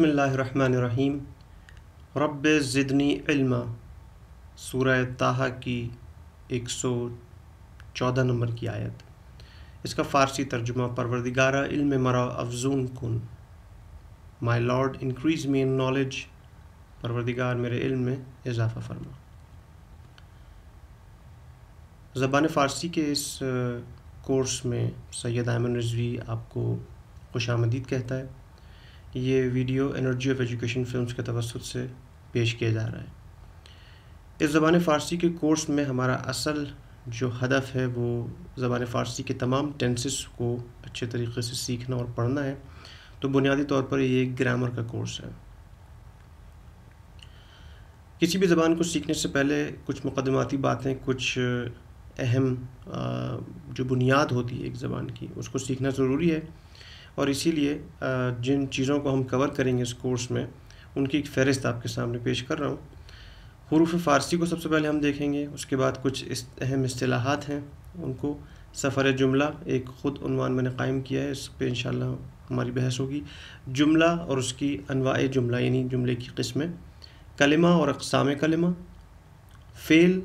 बसमीम रब ज़िदनी इल्मा ताहा की एक सौ चौदह नंबर की आयत इसका फ़ारसी तर्जुमा परवरदिगारा इल्म मरा अफजून कन my lord increase me in knowledge परवरदिगार मेरे इल्म में इजाफ़ा फरमा ज़बान फ़ारसी के इस कोर्स में सैद अमन रजवी आपको खुश आमदीद कहता है ये video energy of education films के तवसत से पेश किया जा रहा है इस ज़बान फ़ारसी के कोर्स में हमारा असल जो हदफ है वो ज़बान फ़ारसी के तमाम टेंसेस को अच्छे तरीके से सीखना और पढ़ना है तो बुनियादी तौर पर ये एक ग्रामर का कोर्स है किसी भी ज़बान को सीखने से पहले कुछ मुकदमाती बातें कुछ अहम जो बुनियाद होती है एक ज़बान की उसको सीखना ज़रूरी है और इसीलिए जिन चीज़ों को हम कवर करेंगे इस कोर्स में उनकी एक फहरिस्त आपके सामने पेश कर रहा हूँ हरूफ फ़ारसी को सबसे पहले हम देखेंगे उसके बाद कुछ इस अहम असलाहत हैं उनको सफ़र जुमला एक ख़ुद उनवान मैंने कायम किया है इस पर इन हमारी बहस होगी जुमला और उसकी अनवा जुमला यानी जुमले की किस्में कलमा और अकसाम कलमा फ़ेल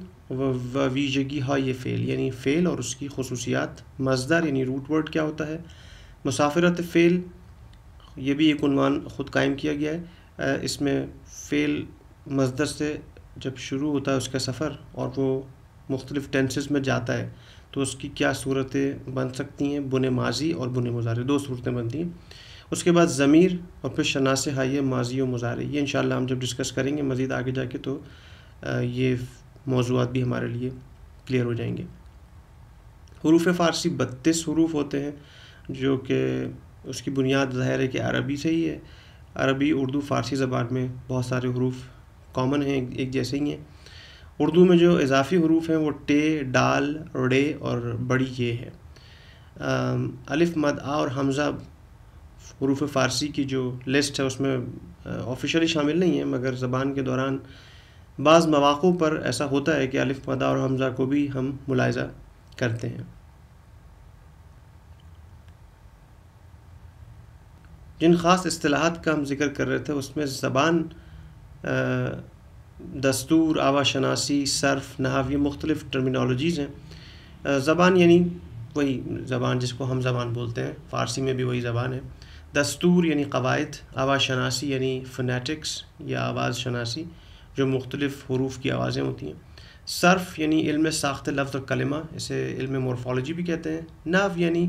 वीजगी हा ये फ़ेल यानी फ़ेल और उसकी खसूसियात मजदार यानी रूट वर्ड क्या होता है मुसाफरत फ़ेल ये भी एक उनवान ख़ुद कायम किया गया है इसमें फ़ेल मजदर से जब शुरू होता है उसका सफ़र और वो मुख्तलिफ़ टेंसेस में जाता है तो उसकी क्या सूरतें बन सकती हैं बुन माजी और बुन मुजारे दो सूरतें बनती हैं उसके बाद ज़मीर और फिर शनास हाइय माजी और मुजारे ये इन हम जब डिस्कस करेंगे मज़ीद आगे जाके तो ये मौजूद भी हमारे लिए क्लियर हो जाएंगे हरूफ फ़ारसी बत्तीस हरूफ होते हैं जो कि उसकी बुनियाद ज़ाहिर है कि अरबी से ही है अरबी उर्दू फ़ारसी ज़बान में बहुत सारे हरूफ कॉमन हैं एक जैसे ही हैं उर्दू में जो इजाफी हरूफ हैं वो टे डाल रे और बड़ी ये है अलिफ मद आ और हमज़ा हरूफ फ़ारसी की जो लिस्ट है उसमें ऑफिशली शामिल नहीं है मगर ज़बान के दौरान बाज़ मौाक़ों पर ऐसा होता है कि अलिफ मदा और हमज़ा को भी हम मुलायजा करते हैं जिन ख़ास असलाहत का हम जिक्र कर रहे थे उसमें ज़बान दस्तूर आवा शनासी सर्फ नहाव ये मुख्तलिफ़ टर्मिनोलॉजीज़ हैं ज़बान यानी वही ज़बान जिसको हम ज़बान बोलते हैं फ़ारसी में भी वही ज़बान है दस्तूर यानी कवायद आवाशनासी शनासी यानी फनेटिक्स या आवाज़ शनासी जो मुख्तलिफ़ हरूफ की आवाज़ें होती हैं सर्फ यानी इल्म साख्त लफ्ज़ और कलमा इसे इल्म मॉर्फोलॉजी भी कहते हैं नाव यानी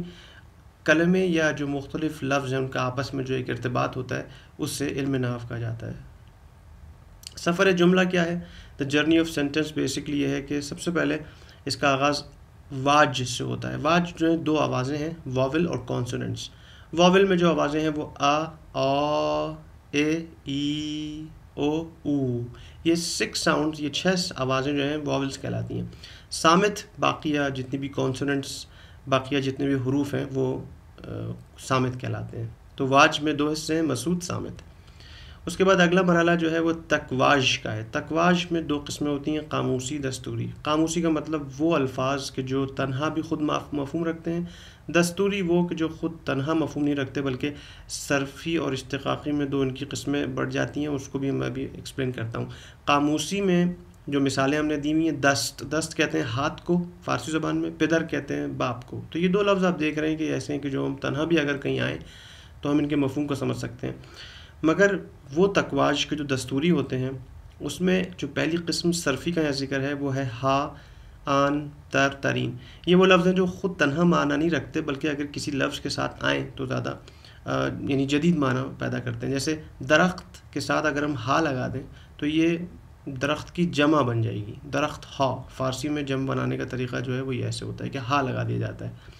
कलमे या जो मुख्तलिफ़ लफ्ज़ हैं उनका आपस में जो एक इरतबात होता है उससे इल्म नाफ कहा जाता है सफ़र जुमला क्या है the journey of sentence basically ये है कि सबसे पहले इसका आगाज़ वाज से होता है वाज जो है दो आवाज़ें हैं वॉवल और कॉन्सोनेंट्स वॉवल में जो आवाज़ें हैं वो आ ए ओ ऊ ये सिक्स साउंड ये छः आवाज़ें जो हैं वावल्स कहलाती हैं सामित बाकिया जितनी भी कॉन्सोनेंट्स बाकिया जितने भी हरूफ हैं वो सामित कहलाते हैं तो वाज में दो हिस्से हैं मसूद सामित उसके बाद अगला मरहला जो है वो तकवाज का है तकवाज में दो किस्में होती हैं कामूसी दस्तूरी कामूसी का मतलब वो अल्फाज के जो तनहा भी ख़ुद मफहम रखते हैं दस्तूरी वो कि जो ख़ुद तनहा मफहम नहीं रखते बल्कि सरफी और इस्तकाक़ी में दो इनकी किस्में बढ़ जाती हैं उसको भी मैं अभी एक्सप्लेन करता हूँ कामूसी में जो मिसालें हमने दी हुई हैं दस्त दस्त कहते हैं हाथ को फारसी ज़बान में पिदर कहते हैं बाप को तो ये दो लफ्ज़ आप देख रहे हैं कि ऐसे हैं कि जो हम तनहा भी अगर कहीं आएँ तो हम इनके मफहम को समझ सकते हैं मगर वो तकवाज के जो दस्तूरी होते हैं उसमें जो पहली किस्म सरफी का यहाँ जिक्र है वो है हा आन तर तरीन ये वो लफ्ज़ हैं जो ख़ुद तनहा माना नहीं रखते बल्कि अगर किसी लफ्ज़ के साथ आएँ तो ज़्यादा यानी जदीद माना पैदा करते हैं जैसे दरख्त के साथ अगर हम हा लगा दें तो ये दरख्त की जमा बन जाएगी दरख्त हा फारसी में जम बनाने का तरीका जो है वो ऐसे होता है कि हा लगा दिया जाता है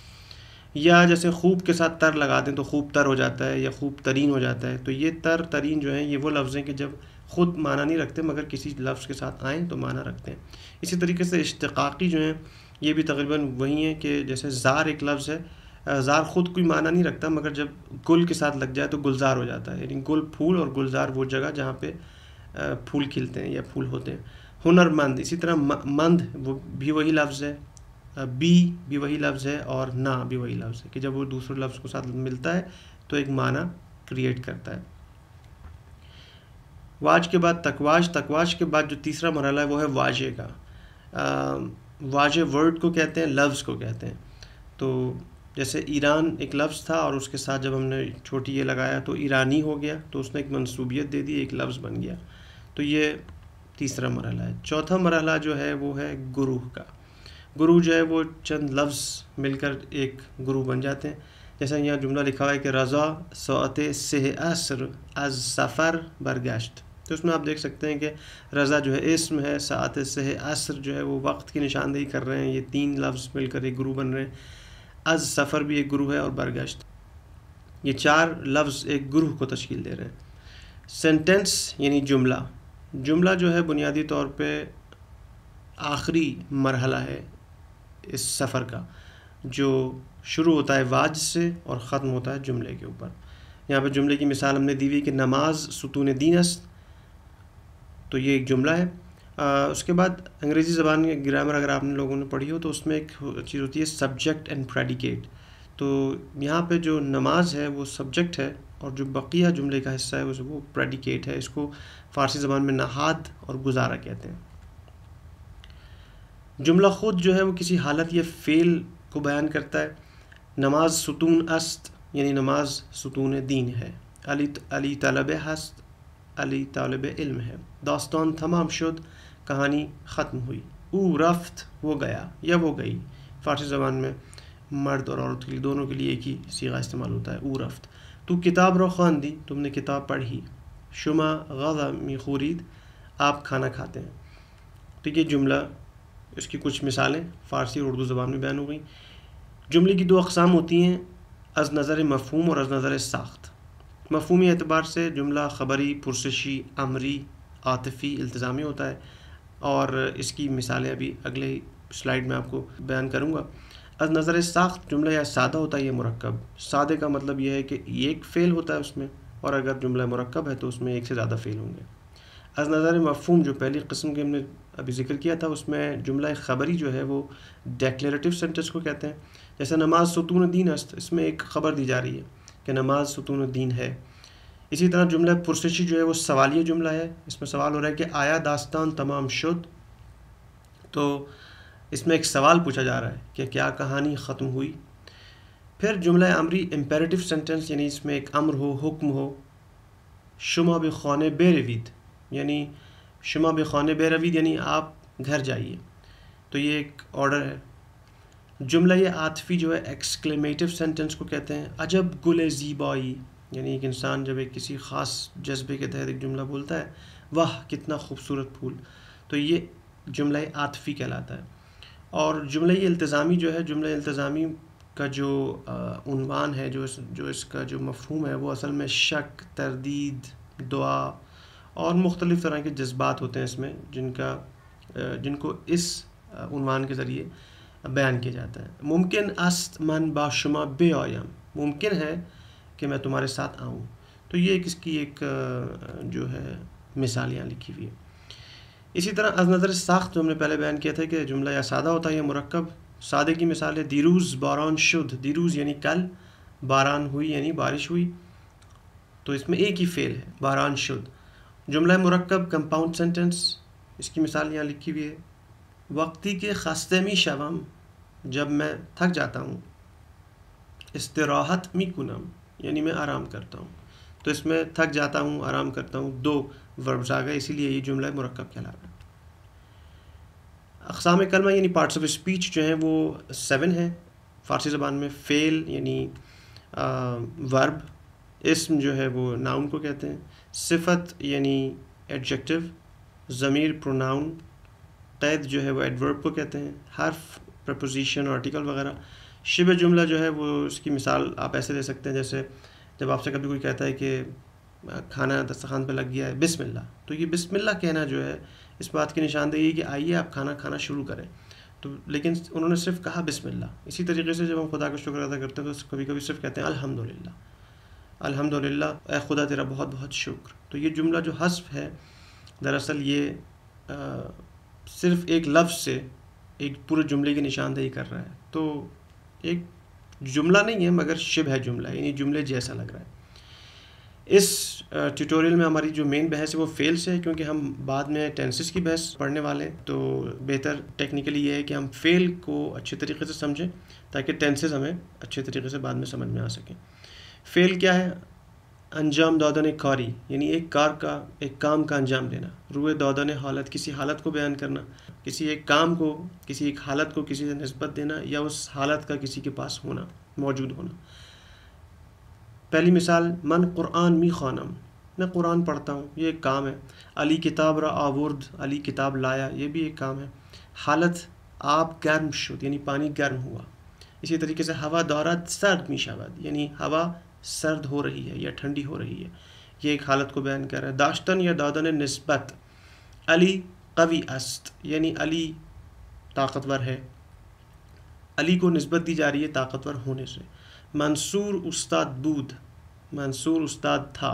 या जैसे खूब के साथ तर लगा दें तो खूब तर हो जाता है या खूब तरीन हो जाता है तो ये तर तरीन जो है ये वो लफ्ज़ हैं कि जब ख़ुद माना नहीं रखते मगर किसी लफ्ज़ के साथ आएँ तो माना रखते हैं इसी तरीके से इश्तकाकी जो हैं ये भी तकरीबन वही हैं कि जैसे ज़ार एक लफ्ज़ है ज़ार ख़ुद कोई माना नहीं रखता मगर जब गुल के साथ लग जाए तो गुलजार हो जाता है यानी गुल फूल और गुलजार वो जगह जहाँ पर फूल खिलते हैं या फूल होते हैं हुनरमंद इसी तरह मंद वो भी वही लफ्ज़ है बी भी वही लफ्ज़ है और ना भी वही लफ्ज़ है कि जब वो दूसरे लफ्ज़ को साथ मिलता है तो एक माना क्रिएट करता है वाज के बाद तकवाज तकवाज के बाद जो तीसरा मरला है वो है वाजे का वाजे वर्ड को कहते हैं लफ्ज़ को कहते हैं तो जैसे ईरान एक लफ्ज़ था और उसके साथ जब हमने छोटी ये लगाया तो ईरानी हो गया तो उसने एक मनसूबियत दे दी एक लफ्ज़ बन गया तो ये तीसरा मरहला है चौथा मरहला जो है वो है गुरु का गुरु जो है वो चंद लफ्ज़ मिलकर एक गुरु बन जाते हैं जैसे यहाँ जुमला लिखा हुआ है कि रज़ा सौत सह असर अज सफ़र बरगश्त तो उसमें आप देख सकते हैं कि रज़ा जो है इसम है सात सह असर जो है वो वक्त की निशानदेही कर रहे हैं ये तीन लफ्ज़ मिलकर एक गुरु बन रहे हैं अज सफ़र भी एक गुरु है और बरगश्त ये चार लफ्ज़ एक गुरु को तश्कील दे रहे हैं सेंटेंस यानी जुमला जुमला जो है बुनियादी तौर पे आखिरी मरहला है इस सफ़र का जो शुरू होता है वाज से और ख़त्म होता है जुमले के ऊपर यहाँ पर जुमले की मिसाल हमने दी हुई कि नमाज सुतून दीनस तो ये एक जुमला है आ, उसके बाद अंग्रेज़ी ज़बान की ग्रामर अगर आपने लोगों ने पढ़ी हो तो उसमें एक चीज़ होती है सब्जेक्ट एंड प्रेडिकेट तो यहाँ पे जो नमाज है वो सब्जेक्ट है और जो बकिया जुमले का हिस्सा है उस वो प्रेडिकेट है इसको फ़ारसी ज़बान में नहाद और गुजारा कहते हैं जुमला ख़ुद जो है वो किसी हालत या फ़ेल को बयान करता है नमाज सुतून अस्त यानी नमाज सुतून दीन है अली अली तलब हस्त अली तलब इल्म है दास्तान तमाम शुद कहानी ख़त्म हुई ऊ रफ्त वो गया या वो गई फ़ारसी ज़बान में मर्द और औरत के लिए दोनों के लिए एक ही सीगा इस्तेमाल होता है ऊ रफ्त तो किताब रो खान दी तुमने किताब पढ़ी शुमा गजा मी आप खाना खाते हैं तो ये जुमला इसकी कुछ मिसालें फ़ारसी और उर्दू ज़बान में बयान हो गई जुमले की दो अकसाम होती हैं अज नज़र मफहूम और अज नज़र साख्त मफहूमी एतबार से जुमला खबरी पुरसशी अमरी आतफ़ी इल्तज़ामी होता है और इसकी मिसालें अभी अगले स्लाइड में आपको बयान करूँगा अज नज़र साख्त जुमला या सादा होता है ये मरकब सादे का मतलब यह है कि एक फ़ेल होता है उसमें और अगर जुमला मरकब है तो उसमें एक से ज़्यादा फ़ेल होंगे अज नज़र मफहम जो पहली कस्म के हमने अभी जिक्र किया था उसमें जुमला ख़बरी जो है वो डेक्लेटिव सेंटेंस को कहते हैं जैसे नमाज सतून दीन अस्त इसमें एक ख़बर दी जा रही है कि नमाज सतून दीन है इसी तरह जुमला पुरसशी जो है वो सवालिया जुमला है इसमें सवाल हो रहा है कि आया दास्तान तमाम शुद तो इसमें एक सवाल पूछा जा रहा है कि क्या कहानी ख़त्म हुई फिर जुमला अमरी इम्पेरेटिव सेंटेंस यानी इसमें एक अमर हो हुक्म हो शुमा बे बेरवीद यानी शुमा बे बेरवीद यानी आप घर जाइए तो ये एक ऑर्डर है जुमला ये आतफी जो है एक्सक्लेमेटिव सेंटेंस को कहते हैं अजब गुल ज़ीबाई यानी एक इंसान जब एक किसी ख़ास जज्बे के तहत एक जुमला बोलता है वाह कितना खूबसूरत फूल तो ये जुमला आतफी कहलाता है और जुमले इल्तज़ामी जो है जुमले इल्तज़ामी का जो उनवान है जो इस, जो इसका जो मफहूम है वो असल में शक तरदीद दुआ और मुख्तलिफ़ तरह के जज्बात होते हैं इसमें जिनका जिनको इस उनवान के ज़रिए बयान किया जाता है मुमकिन अस्त मन बाशुमा आयम मुमकिन है कि मैं तुम्हारे साथ आऊँ तो ये एक इसकी एक जो है मिसाल यहाँ लिखी हुई है इसी तरह अज नज़र साख्त जो हमने पहले बयान किया था कि जुमला या सादा होता है या मरकब सादे की मिसाल है दिरूज़ बारान शुद्ध दिरूज़ यानी कल बारान हुई यानी बारिश हुई तो इसमें एक ही फेल है बारान शुद्ध जुमला मरकब कंपाउंड सेंटेंस इसकी मिसाल यहाँ लिखी हुई है वक्ती के खस्ते में शवम जब मैं थक जाता हूँ इसतराहत मी कुनम यानी मैं आराम करता हूँ तो इसमें थक जाता हूँ आराम करता हूँ दो वर्ब्स आ गए इसीलिए ये जुमला मरकब कहला रहा है अकसाम कलमा यानी पार्ट्स ऑफ स्पीच जो हैं वो सेवन हैं फ़ारसी ज़बान में फ़ेल यानी वर्ब इसम जो है वो नाउन को कहते हैं सिफत यानी एडजेक्टिव ज़मीर प्रोनाउन क़ैद जो है वो एडवर्ब को कहते हैं हर्फ प्रपोजिशन आर्टिकल वगैरह शिब जुमला जो है वो इसकी मिसाल आप ऐसे दे सकते हैं जैसे जब आपसे कभी कोई कहता है कि खाना दस्तखान पर लग गया है बिसमिल्ला तो ये बिसमिल्ला कहना जो है इस बात की निशानदेही है कि आइए आप खाना खाना शुरू करें तो लेकिन उन्होंने सिर्फ कहा बिसमिल्ला इसी तरीके से जब हम खुदा का शुक्र अदा करते हैं तो कभी कभी सिर्फ कहते हैं अल्हम्दुलिल्लाह अल्हम्दुलिल्लाह ए खुदा तेरा बहुत बहुत शुक्र तो ये जुमला जो हसफ़ है दरअसल ये सिर्फ एक लफ्ज़ से एक पूरे जुमले की निशानदेही कर रहा है तो एक जुमला नहीं है मगर शिव है जुमला यानी जुमले जैसा लग रहा है इस ट्यूटोरियल में हमारी जो मेन बहस है वो फेल से है क्योंकि हम बाद में टेंसेस की बहस पढ़ने वाले हैं तो बेहतर टेक्निकली ये है कि हम फेल को अच्छे तरीके से समझें ताकि टेंसेस हमें अच्छे तरीके से बाद में समझ में आ सकें फेल क्या है अंजाम दादन कारी यानी एक कार का एक काम का अंजाम देना रूए ने हालत किसी हालत को बयान करना किसी एक काम को किसी एक हालत को किसी से नस्बत देना या उस हालत का किसी के पास होना मौजूद होना पहली मिसाल मन कुरान मी खानम मैं कुरान पढ़ता हूँ ये एक काम है अली किताब रा आवर्द अली किताब लाया ये भी एक काम है हालत आप गर्म शुद यानी पानी गर्म हुआ इसी तरीके से हवा दौरा सर्द मिशावद यानी हवा सर्द हो रही है या ठंडी हो रही है ये एक हालत को बयान कर रहा है दाश्तन या दादन नस्बत अली कवि अस्त यानी अली ताकतवर है अली को नस्बत दी जा रही है ताकतवर होने से मंसूर उस्ताद बूद मंसूर उस्ताद था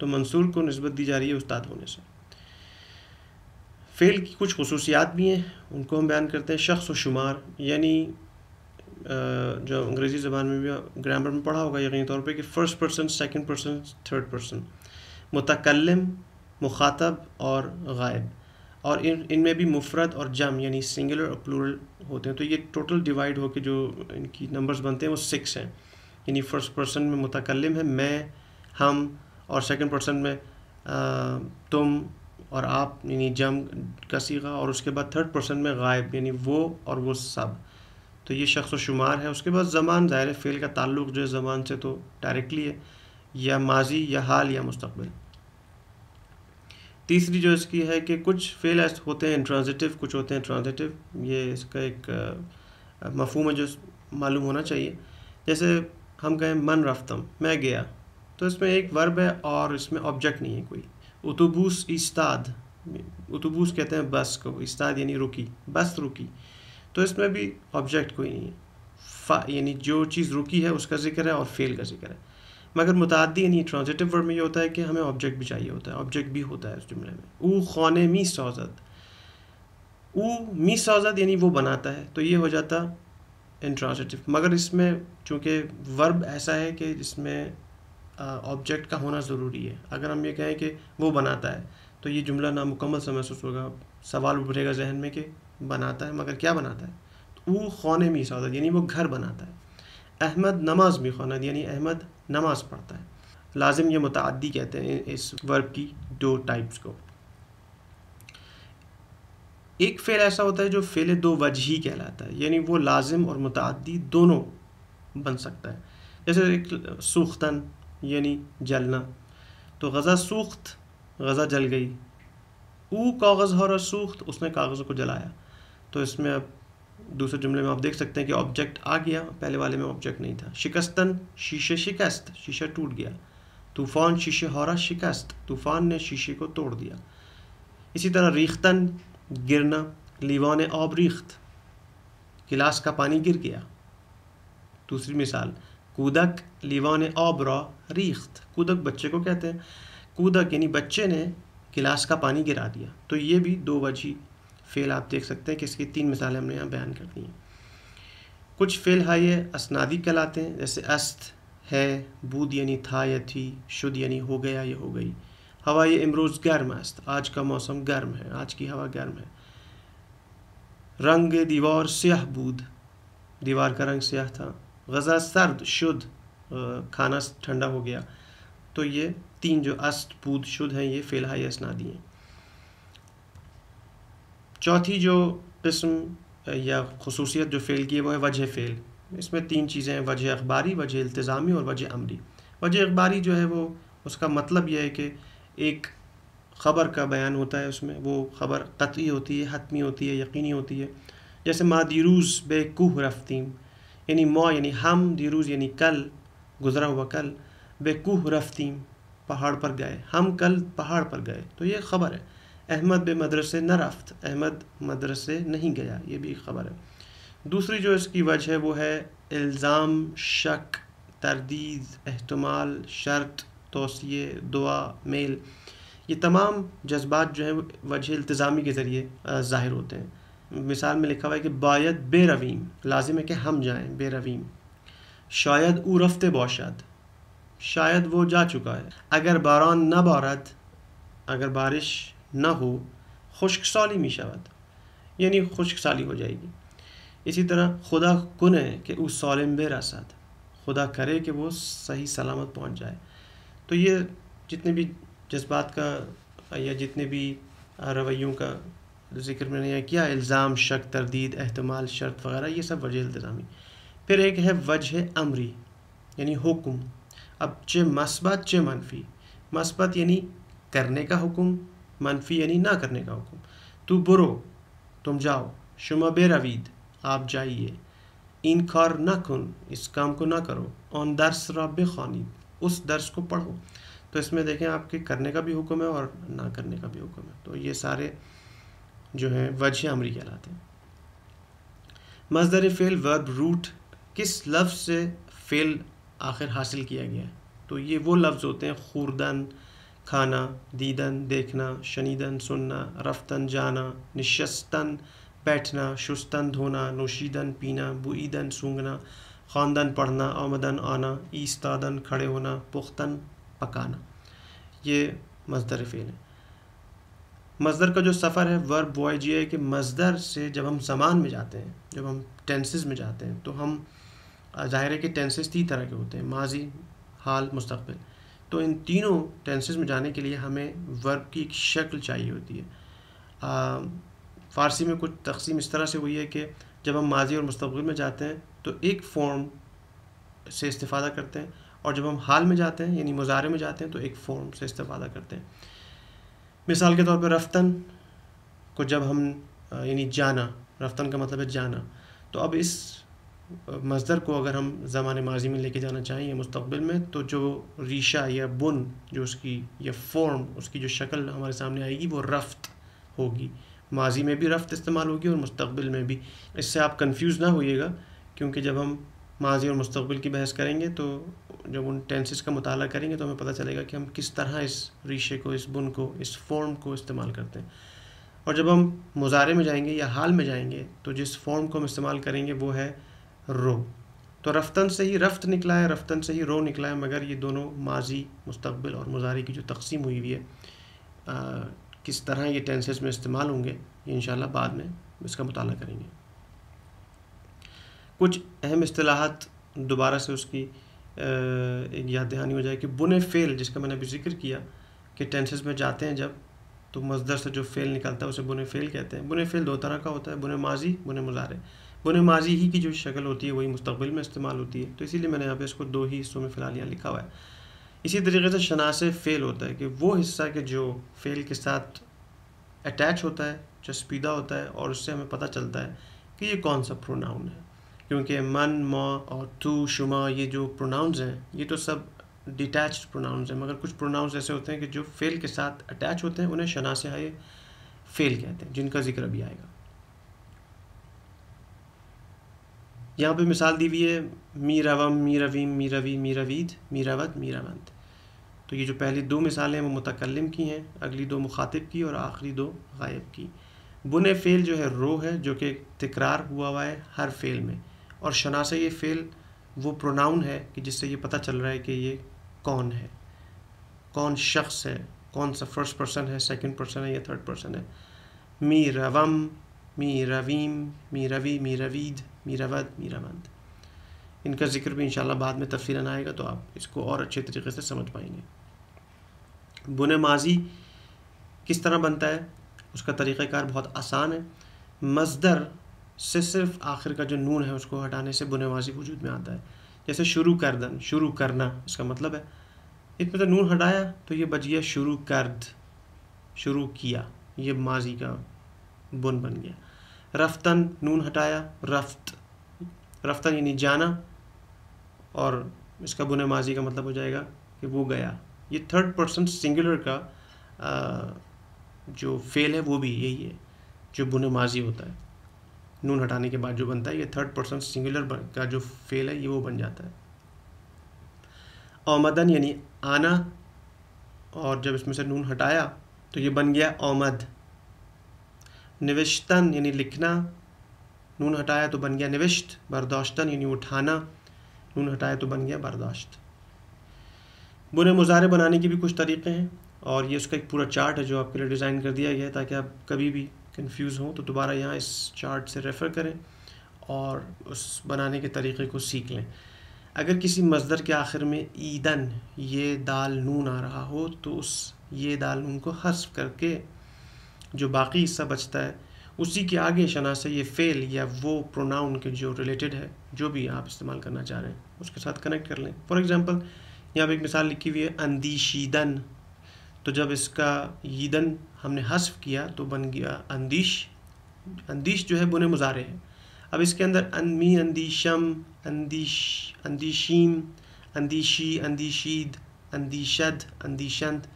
तो मंसूर को नस्बत दी जा रही है उस्ताद होने से फ़ेल की कुछ खसूसियात भी हैं उनको हम बयान करते हैं शख्स व शुमार यानी जो अंग्रेज़ी ज़बान में भी ग्रामर में पढ़ा होगा यकीन तौर पे कि first person second person third person मुतकलम मुखातब और गायब और इन इनमें भी मुफरत और जम यानी सिंगुलर और प्लूरल होते हैं तो ये टोटल डिवाइड होकर जो इनकी नंबर्स बनते हैं वो सिक्स हैं यानी फ़र्स्ट पर्सन में मुतकलम है मैं हम और सेकेंड पर्सन में आ, तुम और आप यानी जम का और उसके बाद थर्ड पर्सन में गायब यानी वो और वो सब तो ये शख्स तो शुमार है उसके बाद ज़मान ज़ाहिर फ़ेल का ताल्लुक जो है ज़मान से तो डायरेक्टली है या माजी या हाल या मुस्तबिल तीसरी जो इसकी है कि कुछ फ़ेल होते हैं ट्रांजिटिव कुछ होते हैं ट्रांजिटिव ये इसका एक मफहम है जो मालूम होना चाहिए जैसे हम कहें मन रफ्तम मैं गया तो इसमें एक वर्ब है और इसमें ऑब्जेक्ट नहीं है कोई उतुबूस इस्ताद उतुबूस कहते हैं बस को इस्ताद यानी रुकी बस रुकी तो इसमें भी ऑब्जेक्ट कोई नहीं है यानी जो चीज़ रुकी है उसका जिक्र है और फेल का जिक्र है मगर मुतदी यानी ट्रांजिटिव वर्ड में ये होता है कि हमें ऑब्जेक्ट भी चाहिए होता है ऑब्जेक्ट भी होता है उस जुमले में ऊ खौने मी सौजत ऊ मी सौजत यानी वो बनाता है तो ये हो जाता इंट्रांजिटिव मगर इसमें चूँकि वर्ब ऐसा है कि जिसमें ऑब्जेक्ट का होना ज़रूरी है अगर हम ये कहें कि वो बनाता है तो ये जुमला नामुकम्मल सा महसूस होगा सवाल उभरेगा जहन में कि बनाता है मगर क्या बनाता है वो तो खाने में सौदत यानी वो घर बनाता है अहमद नमाज में ख़ौन यानी अहमद नमाज पढ़ता है लाजिम ये मुतदी कहते हैं इस वर्ब की दो टाइप्स को एक फ़ेल ऐसा होता है जो फ़ेल दो ही कहलाता है यानी वो लाजिम और मुतदी दोनों बन सकता है जैसे एक सूख्तन यानी जलना तो गज़ा सूख्त गज़ा जल गई ऊ कागज़ हो सूख्त उसने कागज़ों को जलाया तो इसमें आप दूसरे जुमले में आप देख सकते हैं कि ऑब्जेक्ट आ गया पहले वाले में ऑब्जेक्ट नहीं था शिकस्तन शीशे शिकस्त शीशा टूट गया तूफान शीशे हौरा शिकस्त तूफान ने शीशे को तोड़ दिया इसी तरह रीख्तन गिरना लीवान ऑब रीख्त गिलास का पानी गिर गया दूसरी मिसाल कूदक लीवान ऑब रॉ रीख्त कूदक बच्चे को कहते हैं कूदक यानी बच्चे ने गिलास का पानी गिरा दिया तो ये भी दो वजह फ़ेल आप देख सकते हैं कि इसकी तीन मिसालें हमने यहाँ बयान कर दी हैं कुछ फ़ेल हाइय असनादी कहलाते हैं जैसे अस्त है बूद यानी था या थी शुद्ध यानी हो गया या हो गई हवा ये इमरोज़ गर्म अस्त आज का मौसम गर्म है आज की हवा गर्म है रंग दीवार स्याह बूद दीवार का रंग स्याह था गज़ा सर्द शुद्ध खाना ठंडा हो गया तो ये तीन जो अस्त बूद शुद्ध हैं ये फ़ेल हाइय असनादी हैं चौथी जो किस्म या खसूसियत जो फ़ेल की है वो है वजह फ़ेल इसमें तीन चीज़ें हैं वजह अखबारी वजह इल्तज़ामी और वजह अमरी वजह अखबारी जो है वो उसका मतलब यह है कि एक ख़बर का बयान होता है उसमें वो ख़बर कतई होती है हतमी होती है यकीनी होती है जैसे माँ दिरूज़ बेकूह रफ्तीम यानी मौ यानी हम दिरूज़ यानी कल गुज़रा हुआ कल बेकूह रफ्तीम पहाड़ पर गए हम कल पहाड़ पर गए तो ये ख़बर है अहमद बे मदरसे न रफ्त अहमद मदरसे नहीं गया ये भी एक खबर है दूसरी जो इसकी वजह है वो है इल्ज़ाम शक तरदीद अहतमाल शर्त तोसी दुआ मेल ये तमाम जज्बात जो हैं वजह इल्तज़ामी के ज़रिए ज़ाहिर होते हैं मिसाल में लिखा हुआ है कि बायद बेरवीम लाजिम है कि हम बे बेरवीम शायद ऊ रफ्त बौशाद शायद वो जा चुका है अगर बारान न बारत अगर बारिश हो नहु खुश्कसाली मिशवत यानी साली हो जाएगी इसी तरह खुदा कन है कि उस सालिम बेरासत खुदा करे कि वो सही सलामत पहुँच जाए तो ये जितने भी जज्बात का या जितने भी रवैयों का जिक्र मैंने यहाँ किया इल्ज़ाम शक तरदीद अहतमाल शर्त वगैरह ये सब वजह इल्तज़ामी फिर एक है वजह अमरी यानी हुक्म अब चे मस्बत चे मनफी मस्बत यानी करने का हुक्म मनफी यानी ना करने का हुक्म तू बुरो तुम जाओ शुमा बेरावीद आप जाइए इन कार ना खुन इस काम को ना करो ऑन दर्स रब खानी उस दर्स को पढ़ो तो इसमें देखें आपके करने का भी हुक्म है और ना करने का भी हुक्म है तो ये सारे जो हैं वजह अमरी कहलाते हैं मजदर फ़ेल वर्ब रूट किस लफ्ज़ से फ़ेल आखिर हासिल किया गया है तो ये वो लफ्ज़ होते हैं खुरदन खाना दीदन देखना शनिदन सुनना रफ्तन जाना निश्चस्तन बैठना शुस्तन धोना नोशीदन पीना बुईदन सूंघना खानदन पढ़ना आमदन आना ईस्तादन खड़े होना पुख्तन पकाना ये मजदर फ़ेल है मजदर का जो सफ़र है वर्ब वॉयज ये है कि मजदर से जब हम सामान में जाते हैं जब हम टेंसेस में जाते हैं तो हम ज़ाहिर है कि टेंसेस तीन तरह के होते हैं माजी हाल मुस्तबिल तो इन तीनों टेंसेज में जाने के लिए हमें वर्ब की एक शक्ल चाहिए होती है आ, फारसी में कुछ तकसीम इस तरह से हुई है कि जब हम माजी और मुस्तबिल में जाते हैं तो एक फॉर्म से इस्ता करते हैं और जब हम हाल में जाते हैं यानी मुजाहरे में जाते हैं तो एक फॉर्म से इस्ता करते हैं मिसाल के तौर पर रफ्तन को जब हम यानी जाना रफ्तन का मतलब है जाना तो अब इस मज़दर को अगर हम ज़मान माजी में लेके जाना चाहें या मुस्तबिल में तो जो रीशा या बुन जो उसकी या फॉर्म उसकी जो शक्ल हमारे सामने आएगी वो रफ्त होगी माजी में भी रफ्त इस्तेमाल होगी और मुस्तबिल में भी इससे आप कन्फ्यूज़ ना होइएगा क्योंकि जब हम माजी और मुस्तबिल की बहस करेंगे तो जब उन टेंसेस का मताल करेंगे तो हमें पता चलेगा कि हम किस तरह इस रीशे को इस बुन को इस फॉर्म को इस्तेमाल करते हैं और जब हम मुजारे में जाएंगे या हाल में जाएंगे तो जिस फॉर्म को हम इस्तेमाल करेंगे वो है रो तो रफ्तन से ही रफ्त निकला है रफ्तन से ही रो निकला है मगर ये दोनों माजी मुस्तबिल और मुजारी की जो तकसीम हुई हुई है आ, किस तरह ये टेंसेस में इस्तेमाल होंगे ये इन बाद में इसका मुताला करेंगे कुछ अहम असलाहत दोबारा से उसकी एक याद दहानी हो जाए कि बुने फ़ेल जिसका मैंने अभी जिक्र किया कि टेंसेस में जाते हैं जब तो मजदर से जो फ़ेल निकलता है उसे बुने फ़ेल कहते हैं बुने फ़ेल दो तरह का होता है बुने माजी बुने मुजारे गुन माजी ही की जो शक्ल होती है वही मुस्तबिल में इस्तेमाल होती है तो इसीलिए मैंने यहाँ पे इसको दो ही हिस्सों में फ़िलहाल यहाँ लिखा हुआ है इसी तरीके से शनास फ़ेल होता है कि वो हिस्सा के जो फ़ेल के साथ अटैच होता है चस्पीदा होता है और उससे हमें पता चलता है कि ये कौन सा प्रोनाउन है क्योंकि मन मौ और तू शुमा ये जो प्रोनाउंस हैं ये तो सब डिटैच प्रोनाउंस हैं मगर कुछ प्रोनाउंस ऐसे होते हैं कि जो फ़ेल के साथ अटैच होते हैं उन्हें शनास फ़ेल कहते हैं जिनका जिक्र अभी आएगा यहाँ पे मिसाल दी हुई है मीरवम मीरवीम मीरवी मीरवीद मीरावत मीरावंत तो ये जो पहली दो मिसालें हैं वो मुतकलम की हैं अगली दो मुखातिब की और आखिरी दो गायब की बुन फ़ेल जो है रो है जो कि तकरार हुआ हुआ है हर फ़ेल में और शनास ये फ़ेल वो प्रोनाउन है कि जिससे ये पता चल रहा है कि ये कौन है कौन शख्स है कौन सा फर्स्ट पर्सन है सेकंड पर्सन है या थर्ड पर्सन है मी रवम मी रवीम मी रवि मी रवीद मीरावद मीरावंद इनका जिक्र भी इंशाल्लाह बाद में तफसीला आएगा तो आप इसको और अच्छे तरीके से समझ पाएंगे बुन माजी किस तरह बनता है उसका तरीक़ाकार बहुत आसान है मजदर से सिर्फ आखिर का जो नून है उसको हटाने से बुने माजी वजूद में आता है जैसे शुरू कर दन शुरू करना इसका मतलब है इसमें तो नून हटाया तो ये बच गया शुरू करद शुरू किया ये माजी का बुन बन गया रफ्तन नून हटाया रफ्त रफ्तन यानी जाना और इसका बुन माजी का मतलब हो जाएगा कि वो गया ये थर्ड पर्सन सिंगुलर का आ, जो फेल है वो भी यही है जो बुन माजी होता है नून हटाने के बाद जो बनता है ये थर्ड पर्सन सिंगुलर का जो फेल है ये वो बन जाता है अमदन यानी आना और जब इसमें से नून हटाया तो ये बन गया अमद निविश्तन यानी लिखना नून हटाया तो बन गया निविष्ट बर्दाश्तन यानी उठाना नून हटाया तो बन गया बर्दाश्त बुरे मुजाहरे बनाने के भी कुछ तरीके हैं और ये उसका एक पूरा चार्ट है जो आपके लिए डिज़ाइन कर दिया गया है ताकि आप कभी भी कन्फ्यूज़ हों तो दोबारा यहाँ इस चार्ट से रेफ़र करें और उस बनाने के तरीक़े को सीख लें अगर किसी मजदर के आखिर में ईदन ये दाल नून आ रहा हो तो उस ये दाल नून को हसफ करके जो बाकी हिस्सा बचता है उसी के आगे शनास ये फेल या वो प्रोनाउन के जो रिलेटेड है जो भी आप इस्तेमाल करना चाह रहे हैं उसके साथ कनेक्ट कर लें फॉर एग्ज़ाम्पल यहाँ पे एक मिसाल लिखी हुई है अंदीशीदन तो जब इसका ईदन हमने हस्फ किया तो बन गया अंदीश अंदीश जो है बुने मुजारे हैं अब इसके अंदर अनमी अंदीशम अंदीश अंदीशीम अंदीशी अंदीशीद अंदीशद अंदीशंत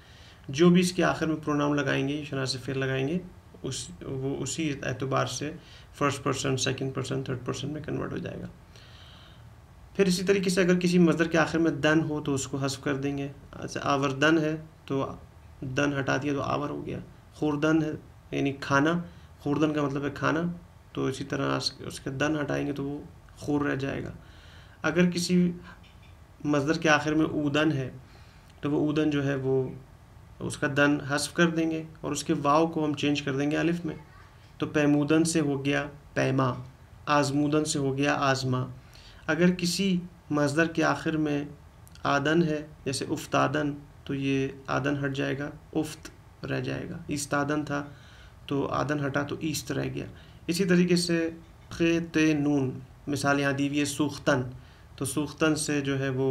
जो भी इसके आखिर में प्रोनाउन लगाएंगे शनास फेल लगाएंगे उस वो उसी एतबार से first person second person third person में कन्वर्ट हो जाएगा फिर इसी तरीके से अगर किसी मज़र के आखिर में दन हो तो उसको हसफ़ कर देंगे अच्छा आवर दन है तो दन हटा दिया तो आवर हो गया खुरदन है यानी खाना खुरदन का मतलब है खाना तो इसी तरह उसके दन हटाएंगे तो वो खुर रह जाएगा अगर किसी मजदर के आखिर में ऊदन है तो वो ऊदन जो है वो उसका दन हसफ कर देंगे और उसके वाव को हम चेंज कर देंगे अलिफ में तो पैमूदन से हो गया पैमा आजमूदन से हो गया आजमा अगर किसी मजदर के आखिर में आदन है जैसे उफ्तादन तो ये आदन हट जाएगा उफ्त रह जाएगा ईस्तादन था तो आदन हटा तो ईस्त रह गया इसी तरीके से खे ते नून मिसाल यहाँ दी हुई है सूख्तन तो सूख्तन से जो है वो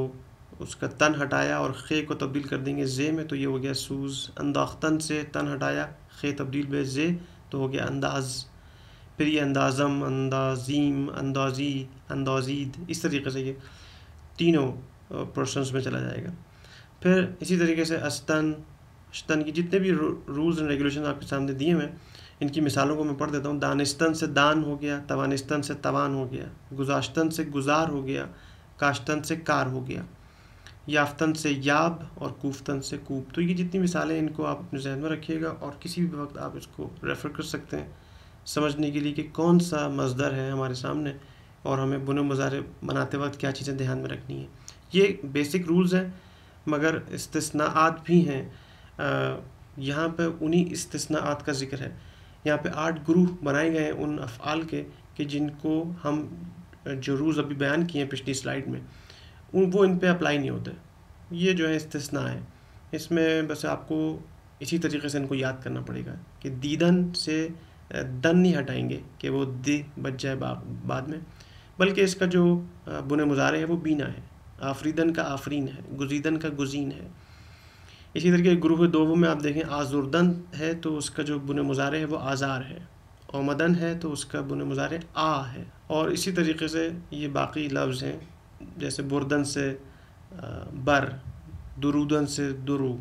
उसका तन हटाया और खे को तब्दील कर देंगे जे में तो ये हो गया सूज अंदाख्तन से तन हटाया खे तब्दील बे जे तो हो गया अंदाज फिर ये अंदाज़म अंदाजीम अंदाजी अंदाजीद इस तरीके से ये तीनों पर्सनस में चला जाएगा फिर इसी तरीके से अस्तन अस्तन की जितने भी रूल्स एंड रेगुलेशन आपके सामने दिए हैं इनकी मिसालों को मैं पढ़ देता हूँ दानिस्तन से दान हो गया तवानिस्तन से तवान हो गया गुजाश्तन से गुजार हो गया काश्तन से कार हो गया याफ्तन से याब और कूफ्तन से कूब तो ये जितनी मिसालें इनको आप अपने जहन में रखिएगा और किसी भी वक्त आप इसको रेफ़र कर सकते हैं समझने के लिए कि कौन सा मजदर है हमारे सामने और हमें बुन मज़ारे बनाते वक्त क्या चीज़ें ध्यान में रखनी है ये बेसिक रूल्स हैं मगर इस्तनात भी हैं यहाँ पर उन्हीं इस्तनात का जिक्र है यहाँ पे आठ ग्रुह बनाए गए हैं उन अफ़ाल के कि जिनको हम जो रूल्स अभी बयान किए हैं पिछली स्लाइड में उन वो इन पर अप्लाई नहीं होते ये जो है इस्तना है इसमें बस आपको इसी तरीके से इनको याद करना पड़ेगा कि दीदन से दन नहीं हटाएंगे कि वो दि बच जाए बा, बाद में बल्कि इसका जो बुने मुजारे है वो बीना है आफरीदन का आफरीन है गुजीदन का गुजीन है इसी तरीके ग्रुप दोवों में आप देखें आजुर्दन है तो उसका जो बुन मुजारे है वो आज़ार है औमदन है तो उसका बुन मुजारे आ है और इसी तरीके से ये बाकी लफ्ज़ हैं जैसे बुरदन से बर दुरुदन से दुरु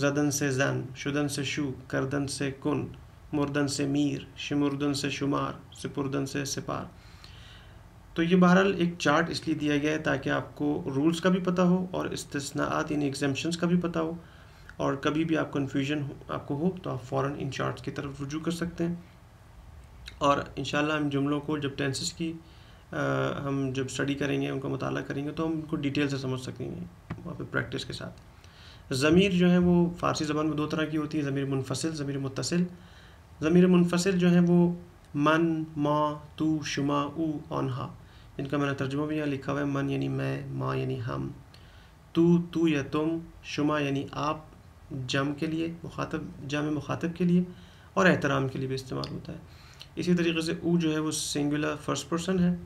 जदन से जन शुदन से शु करदन से कुन मुर्दन से मीर शमुर्दन से शुमार सिपुरदन से सिपार तो ये बहरहाल एक चार्ट इसलिए दिया गया है ताकि आपको रूल्स का भी पता हो और इस्तेसनात इन एग्जाम्शंस का भी पता हो और कभी भी आप कन्फ्यूजन आपको हो तो आप फ़ौर इन चार्ट्स की तरफ रुजू कर सकते हैं और इन हम जुमलों को जब टेंसेस की हम जब स्टडी करेंगे उनका मुताला करेंगे तो हम उनको डिटेल से समझ सकेंगे वहाँ पर प्रैक्टिस के साथ ज़मीर जो है वो फ़ारसी ज़बान में दो तरह की होती है ज़मीर मुनफसिल ज़मीर मुतसिल ज़मीर मुनफसिल जो है वो मन माँ तू शुमा ऊ और हा इनका मैंने तर्जुमा भी यहाँ लिखा हुआ है मन यानी मैं माँ यानी हम तू तू या तुम शुमा यानी आप जम के लिए मुखातब जाम मुखातब के लिए और एहतराम के लिए भी इस्तेमाल होता है इसी तरीके से ऊ जो है वो सिंगुलर फर्स्ट पर्सन है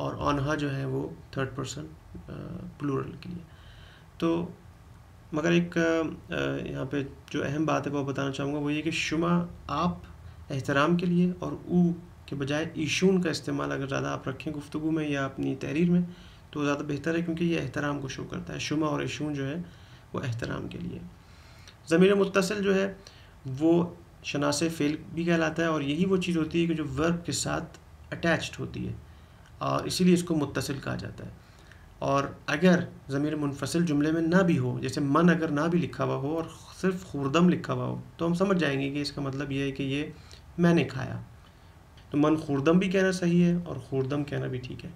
और ऑनहा जो है वो थर्ड पर्सन प्लूरल के लिए तो मगर एक यहाँ पे जो अहम बात है वो बताना चाहूँगा वो ये कि शुमा आप एहतराम के लिए और ऊ के बजाय ईशून का इस्तेमाल अगर ज़्यादा आप रखें गुफ्तु में या अपनी तहरीर में तो ज़्यादा बेहतर है क्योंकि ये एहतराम को शो करता है शुमा और ईशून जो है वो एहतराम के लिए ज़मीर मुतसल जो है वो शनास फ़ेल भी कहलाता है और यही वो चीज़ होती है कि जो वर्ब के साथ अटैच्ड होती है और इसीलिए इसको मुतसिल कहा जाता है और अगर ज़मीर मुनफसिल जुमले में ना भी हो जैसे मन अगर ना भी लिखा हुआ हो और सिर्फ खुरदम लिखा हुआ हो तो हम समझ जाएंगे कि इसका मतलब ये है कि ये मैंने खाया तो मन खुरदम भी कहना सही है और खुरदम कहना भी ठीक है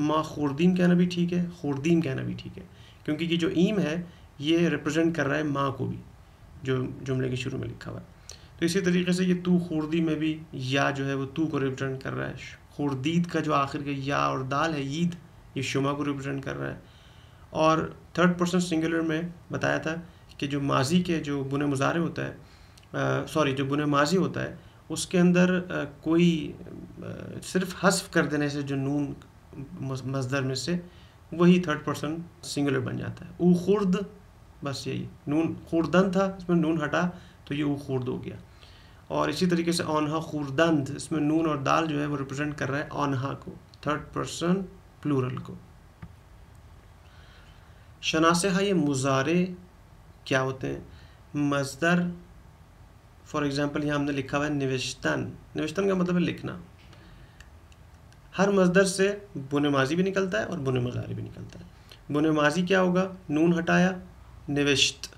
माँ खुरदीन कहना भी ठीक है खुरदीन कहना भी ठीक है क्योंकि ये जो ईम है ये रिप्रजेंट कर रहा है माँ को भी जो जुमले के शुरू में लिखा हुआ है तो इसी तरीके से ये तू खुरदी में भी या जो है वो तू को रिप्रजेंट कर रहा है हुरदीद का जो आखिर का या और दाल है ईद ये शुमा को रिप्रेजेंट कर रहा है और थर्ड पर्सन सिंगुलर में बताया था कि जो माजी के जो बुने मुजारे होता है सॉरी जो बुने माजी होता है उसके अंदर आ, कोई आ, सिर्फ हसफ़ कर देने से जो नून मजदर में से वही थर्ड पर्सन सिंगुलर बन जाता है ऊ खुर्द बस यही नून खुर्दन था इसमें नून हटा तो ये ऊ खुर्द हो गया और इसी तरीके से ओनहा खुरदंद इसमें नून और दाल जो है वो रिप्रेजेंट कर रहा है ओनहा को थर्ड पर्सन प्लूरल को शनासहा ये मुजारे क्या होते हैं मजदर फॉर एग्ज़ाम्पल यहाँ हमने लिखा हुआ है निवेशतन निवेशतन का मतलब है लिखना हर मजदर से बुने माजी भी निकलता है और बुन मजारे भी निकलता है बुन माजी क्या होगा नून हटाया निविश्त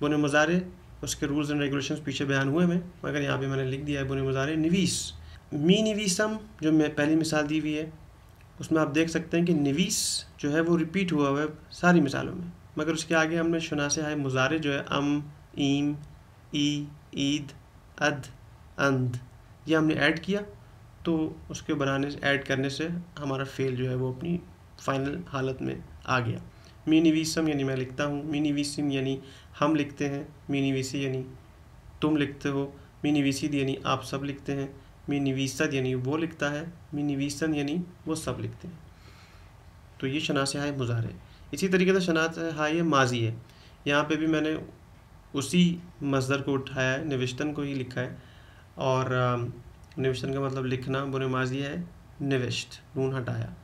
बुन मज़ारे उसके रूल्स एंड रेगुलेशन पीछे बयान हुए हैं मगर यहाँ पर मैंने लिख दिया है बुने मुजारे निवीस मी निवीसम जो मैं पहली मिसाल दी हुई है उसमें आप देख सकते हैं कि निवीस जो है वो रिपीट हुआ हुआ है सारी मिसालों में मगर उसके आगे हमने शुना से मुजारे जो है अम ईम ई ईद अद अंध ये हमने ऐड किया तो उसके बनाने ऐड करने से हमारा फेल जो है वो अपनी फाइनल हालत में आ गया मीनिविसम यानी मैं लिखता हूँ मीनिविसिम यानी हम लिखते हैं मीनिविसी यानी तुम लिखते हो मीनिविसिद यानी आप सब लिखते हैं मीनिविसद यानी वो लिखता है मीनिविसन यानी वो सब लिखते हैं तो ये शनास हाय मुजाहरे इसी तरीके से शनात हाय माजी है यहाँ पे भी मैंने उसी मजदर को उठाया है निविष्टन को ही लिखा है और निविष्टन का मतलब लिखना बुने माजी है निविष्ट नून हटाया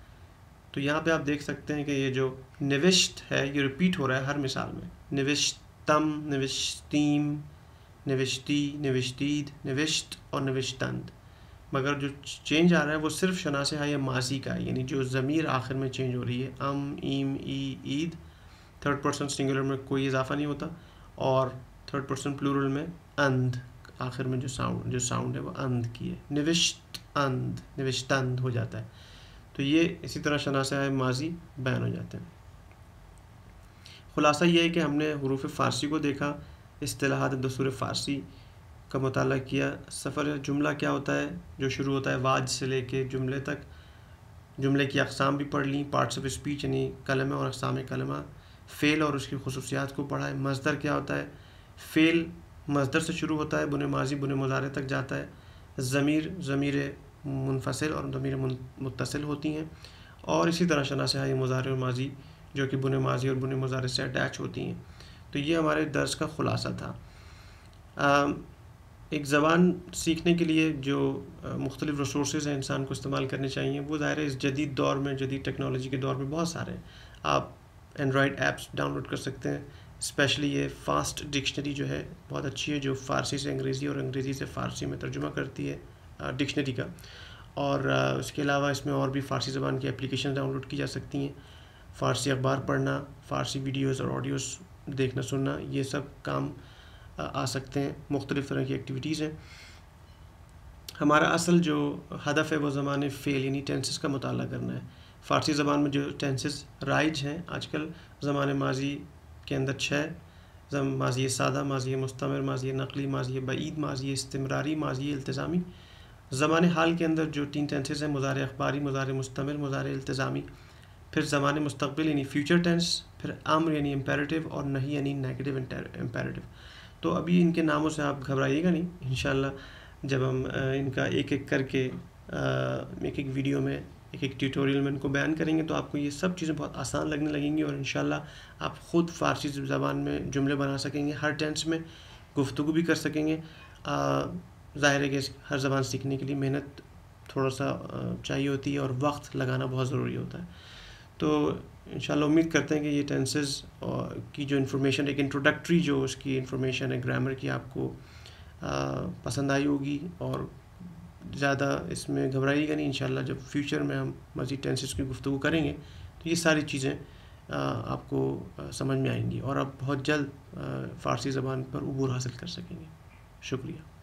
तो यहाँ पे आप देख सकते हैं कि ये जो निविष्ट है ये रिपीट हो रहा है हर मिसाल में निविष्टम निविष्टीम निविष्टी निविष्टीद निविष्ट और निविष्टंत मगर जो चेंज आ रहा है वो सिर्फ शनास हाँ या माजी का है यानी जो ज़मीर आखिर में चेंज हो रही है अम ईम ई ईद थर्ड पर्सन सिंगुलर में कोई इजाफा नहीं होता और थर्ड पर्सन प्लूरल में अंध आखिर में जो साउंड जो साउंड है वो अंध की है निविष्ट अंध निविष्टंध हो जाता है तो ये इसी तरह शनासा माजी बैन हो जाते हैं ख़ुलासा ये है कि हमने हरूफ फ़ारसी को देखा असलाहत दसूर फ़ारसी का मताल किया सफ़र जुमला क्या होता है जो शुरू होता है वाज से ले कर जुमले तक जुमले की अकसाम भी पढ़ ली पार्ट्स ऑफ स्पीच यानी कलम और अकसाम कलमा फ़ेल और उसकी खसूसियात को पढ़ा है मजदर क्या होता है फ़ेल मजदर से शुरू होता है बुन माजी बुन मुजारे तक जाता है ज़मीर ज़मीर मुनफसल और ज़मीर मुतसिल होती हैं और इसी तरह शनासा मज़ार और माजी जो कि बुन माजी और बुन मज़ार से अटैच होती हैं तो ये हमारे दर्ज का ख़ुलासा था आ, एक ज़बान सीखने के लिए जो मुख्तलिफ रिसोर्स हैं इंसान को इस्तेमाल करने चाहिए वो ज़ाहिर है इस जदीद दौर में जदीद टेक्नोलॉजी के दौर में बहुत सारे हैं आप एंड्रॉयड ऐप्स डाउनलोड कर सकते हैं स्पेशली ये फ़ास्ट डिक्शनरी जो है बहुत अच्छी है जो फ़ारसी से अंग्रेज़ी और अंग्रेज़ी से फ़ारसी में तर्जुमा करती है डिक्शनरी का और उसके अलावा इसमें और भी फ़ारसी ज़बान की एप्लीकेशन डाउनलोड की जा सकती हैं फ़ारसी अखबार पढ़ना फ़ारसी वीडियोस और ऑडियोस देखना सुनना ये सब काम आ सकते हैं मुख्तलिफ़ तरह की एक्टिविटीज़ हैं हमारा असल जो हदफ है वो ज़माने फ़ेल यानी टेंसेस का मताल करना है फ़ारसी ज़बान में जो टेंसेस राइज हैं आजकल ज़मान माजी के अंदर छः माजी सादा माजी मुस्तमर माजी नकली माजी बीद माजी इस्तेमरारी माजी इल्तज़ामी ज़मान हाल के अंदर जो तीन टेंसेज हैं मुज़ार अखबारी मुज़ार मुस्तमर मुज़ार इल्तज़ामी फिर ज़मान मुस्तबिल यानी फ्यूचर टेंस फिर अम्र यानी इम्पेरेटिव और नहीं यानी नेगेटिव इम्पेरेटिव तो अभी इनके नामों से आप घबराइएगा नहीं इन जब हम इनका एक एक करके एक एक वीडियो में एक एक ट्यूटोरियल में इनको बयान करेंगे तो आपको ये सब चीज़ें बहुत आसान लगने लगेंगी और इन आप ख़ुद फ़ारसी ज़बान में जुमले बना सकेंगे हर टेंस में गुफ्तु भी कर सकेंगे ज़ाहिर है कि हर ज़बान सीखने के लिए मेहनत थोड़ा सा चाहिए होती है और वक्त लगाना बहुत ज़रूरी होता है तो इन उम्मीद करते हैं कि ये टेंसेज की जो इन्फॉर्मेशन एक इंट्रोडक्टरी जो उसकी इन्फॉर्मेशन है ग्रामर की आपको पसंद आई होगी और ज़्यादा इसमें घबराइएगा नहीं इन जब फ्यूचर में हम मज़ीद टेंसेज की गुफ्तु करेंगे तो ये सारी चीज़ें आपको समझ में आएंगी और आप बहुत जल्द फ़ारसी ज़बान पर अबूर हासिल कर सकेंगे शुक्रिया